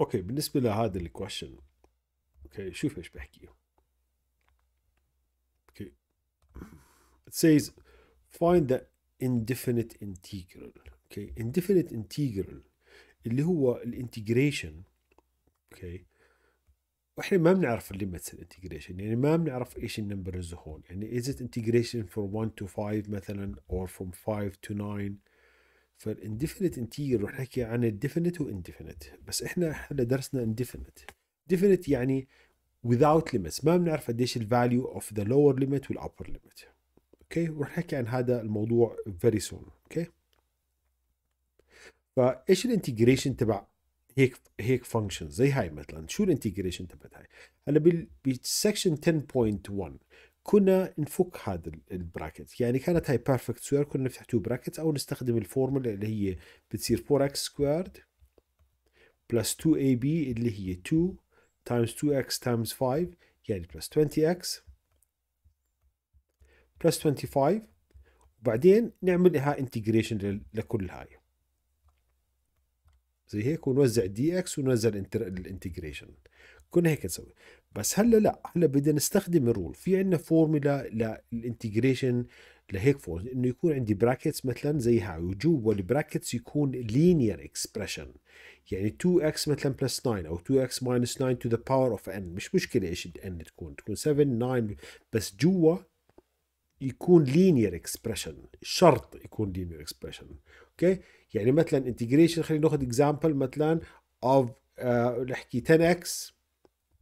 اوكي بالنسبه لهذا الكويشن اوكي شوف ايش بحكي اوكي it says find the indefinite integral اوكي indefinite integral اللي هو الانتجريشن اوكي واحنا ما بنعرف الليمتس الانتجريشن يعني ما بنعرف ايش النمبرز هون يعني is it integration from 1 to 5 مثلا or from 5 to 9 فالانديفينيت انتير رح نحكي عن الديفينيت وانديفينيت بس احنا احنا درسنا انديفينيت ديفينيت يعني without limits ما بنعرف قديش الفاليو اوف ذا lower ليميت والابر ليميت اوكي ورح نحكي عن هذا الموضوع فيري سون اوكي فايش الانتجريشن تبع هيك هيك فانكشن زي هاي مثلا شو الانتجريشن تبعت هاي هلا بالسكشن 10.1 كنا نفك هذا البراكت يعني كانت هاي بيرفكت سكوير كنا نفتح تو براكت او نستخدم الفورمولا اللي هي بتصير 4x سكويرد بلس 2ab اللي هي 2 تايمز 2x تايمز 5 يعني بلس 20x بلس 25 وبعدين نعمل لها انتجريشن لكل هاي زي هيك ونوزع دي اكس ونوزع الانتجريشن كنا هيك نسوي بس هلا لا هلا بدنا نستخدم الرول في عندنا فورمولا للانتجريشن لهيك فورمولا انه يكون عندي براكتس مثلا زي هاي وجوا البراكتس يكون لينير اكسبريشن يعني 2x مثلا بلس 9 او 2x ماينس 9 تو ذا باور اوف n مش مشكله ايش n تكون تكون 7 9 بس جوا يكون لينير اكسبريشن شرط يكون لينير اكسبريشن اوكي يعني مثلا انتجريشن خلينا ناخذ اكزامبل مثلا اوف آه، نحكي 10 اكس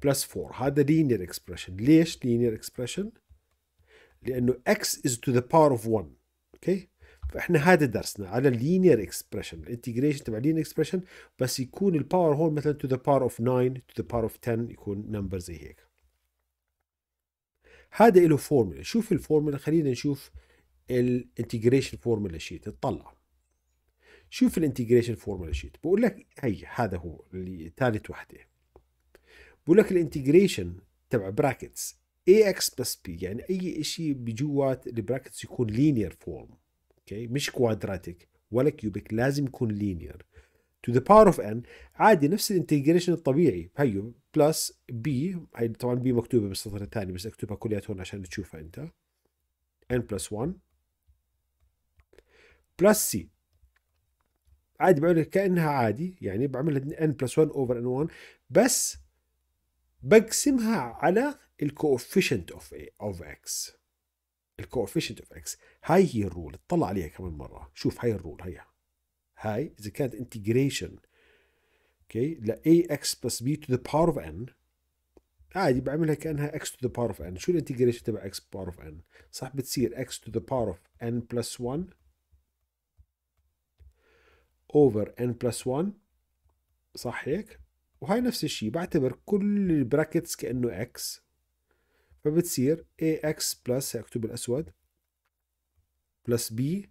بلس 4 هذا لينير اكسبرشن ليش لينير اكسبرشن؟ لانه x is to the power of 1 اوكي فاحنا هذا درسنا على اللينير اكسبرشن الانتجريشن تبع لينير اكسبرشن بس يكون الباور هون مثلا to the power of 9 to the power of 10 يكون نمبر زي هيك هذا له فورمولا شوف الفورمولا خلينا نشوف الانتجريشن فورمولا شيت تطلع شوف الانتجريشن فورمولا شيت بقول لك هي هذا هو اللي ثالث وحده بقول لك الانتجريشن تبع براكتس اي اكس بلس بي يعني اي شيء بجوات البراكتس يكون لينير فورم اوكي مش كوادراتيك ولا كيوبيك لازم يكون لينير تو ذا باور اوف ان عادي نفس الانتجريشن الطبيعي هيو بلس بي هي طبعا بي مكتوبه بالسطر الثاني بس اكتبها كلياتها هون عشان تشوفها انت n بلس 1 بلس سي عادي بعملها كانها عادي يعني بعملها ان بلس 1 اوفر ان 1 بس بقسمها على الكوفيشنت اوف اوف اكس الكوفيشنت اوف اكس هاي هي الرول اطلع عليها كمان مره شوف هاي الرول هيها هاي اذا كانت انتجريشن اوكي ل ax بلس b to the power of n عادي بعملها كانها x to the power of n شو الانتجريشن تبع x power of n صح بتصير x to the power of n plus 1 اوفر ان بلس 1 صح هيك وهي نفس الشيء بعتبر كل البراكتس كانه اكس فبتصير اي اكس بلس اكتب الاسود بلس بي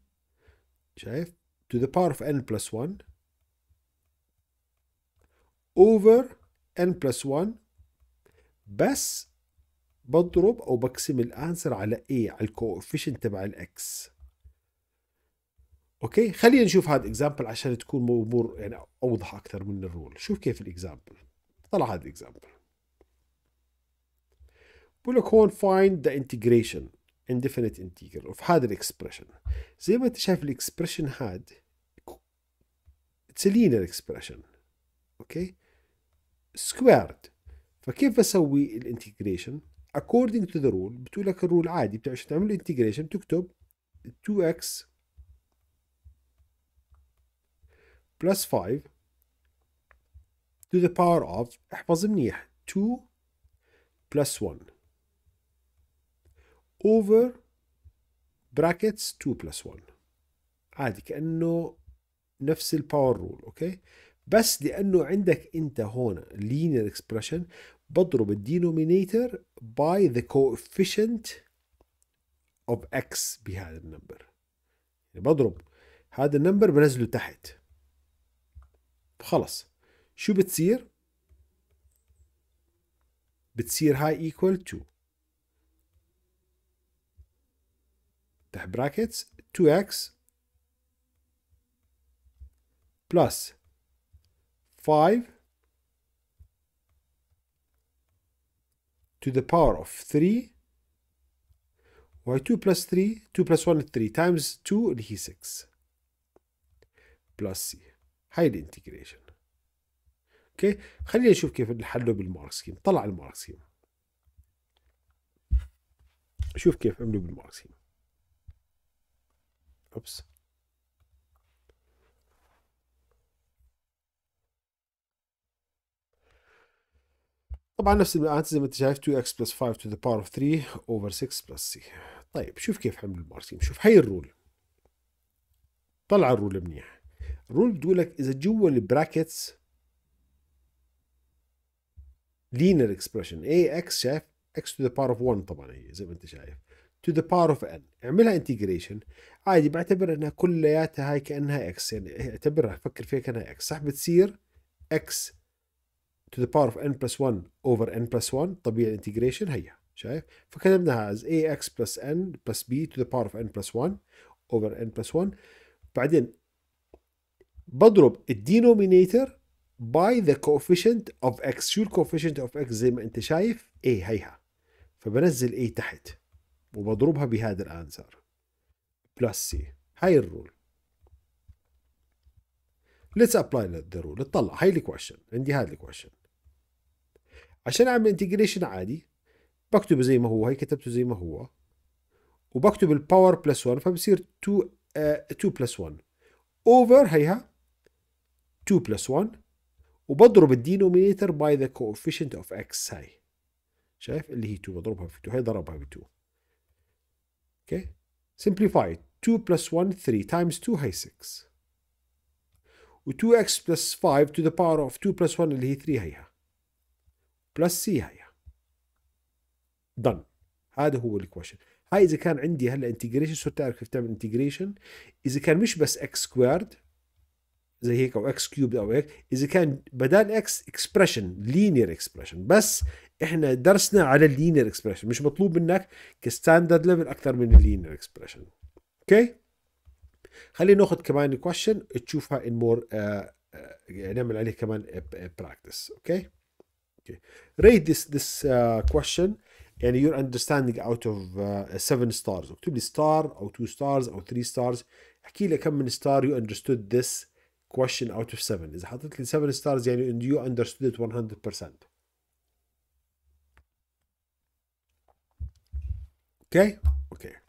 شايف to the power of n plus 1 over n plus 1 بس بضرب او بقسم الانسر على a على الكوفيشن تبع الاكس اوكي خلينا نشوف هذا الاكزامبل عشان تكون امور يعني اوضح اكثر من الرول شوف كيف الاكزامبل طلع هذا الاكزامبل بقول لك هون find the integration indefinite integral of هذا الاكسبريشن زي ما انت شايف الاكسبريشن هاد it's a اوكي سكويرد فكيف بسوي الانتجريشن according to the rule بتقول لك الرول عادي بتعمل الانتجريشن تكتب 2x plus 5 to the power of احفظ منيح 2 plus 1 over brackets 2 plus 1 عادي كأنه نفس الباور رول اوكي بس لأنه عندك أنت هون linear expression بضرب الدينومينيتر by the coefficient of x بهذا النمبر يعني بضرب هذا النمبر بنزله تحت خلص شو بتصير بتصير هاي equal to تحت brackets 2x plus 5 to the power of 3 y 2 plus 3 2 plus 1 3 times 2 اللي هي 6 plus c هاي الانتجريشن اوكي خلينا نشوف كيف نحله بالمارك طلع المارك شوف كيف عملوا بالمارك اوبس طبعا نفس الآن زي ما انت شايف 2x plus 5 to the power of 3 over 6 plus c طيب شوف كيف عملوا المارسيم شوف هي الرول طلع الرول منيح رول بتقول لك اذا جوا البراكتس لينر اكسبريشن اي اكس شايف اكس تو ذا باور اوف 1 طبعا هي زي ما انت شايف تو ذا باور اوف ان اعملها انتجريشن عادي بعتبر انها كلياتها هاي كانها اكس يعني اعتبرها فكر فيها كانها اكس صح بتصير اكس تو ذا باور اوف ان بلس 1 اوفر ان بلس 1 طبيعي الانتجريشن هي شايف فكتبناها از اي اكس بلس ان بلس بي تو ذا باور اوف ان بلس 1 اوفر ان بلس 1 بعدين بضرب الدينومينيتر باي ذا كوفيشنت اوف اكس شو الكوفيشنت اوف اكس زي ما انت شايف اي هيها فبنزل اي تحت وبضربها بهذا الانسر بلس سي هاي الرول ليتس ابلاي ذا رول اطلع هاي الكويشن عندي هذا الكويشن عشان اعمل انتجريشن عادي بكتبه زي ما هو هي كتبته زي ما هو وبكتب الباور بلس 1 فبصير 2 2 بلس 1 اوفر هيها 2 بلس 1 وبضرب الدينومينيتر باي ذا كوفيشنت اوف اكس هاي شايف اللي هي 2 بضربها في 2 هي ضربها ب 2 اوكي simplify 2 بلس 1 3 تايمز 2 هي 6 و 2x بلس 5 to the power of 2 بلس 1 اللي هي 3 هيها بلس c هيها done هذا هو الكويشن هاي اذا كان عندي هلا انتجريشن صرت تعرف كيف تعمل انتجريشن اذا كان مش بس اكس سكويرد زي هيك او اكس كيوب او هيك اذا كان بدال اكس اكسبريشن لينير اكسبريشن بس احنا درسنا على اللينير اكسبريشن مش مطلوب منك كستاندرد ليفل اكثر من اللينير اكسبريشن اوكي خلينا ناخذ كمان كويشن تشوفها ان آه، مور آه، نعمل عليه كمان براكتس اوكي اوكي ريد ذس ذس كويشن يعني يور اندرستاندينج اوت اوف 7 ستارز اكتب لي ستار او 2 ستارز او 3 ستارز احكي لي كم من ستار يو اندرستود ذس question out of seven Is حطيت لي seven stars يعني and you understood it 100% okay okay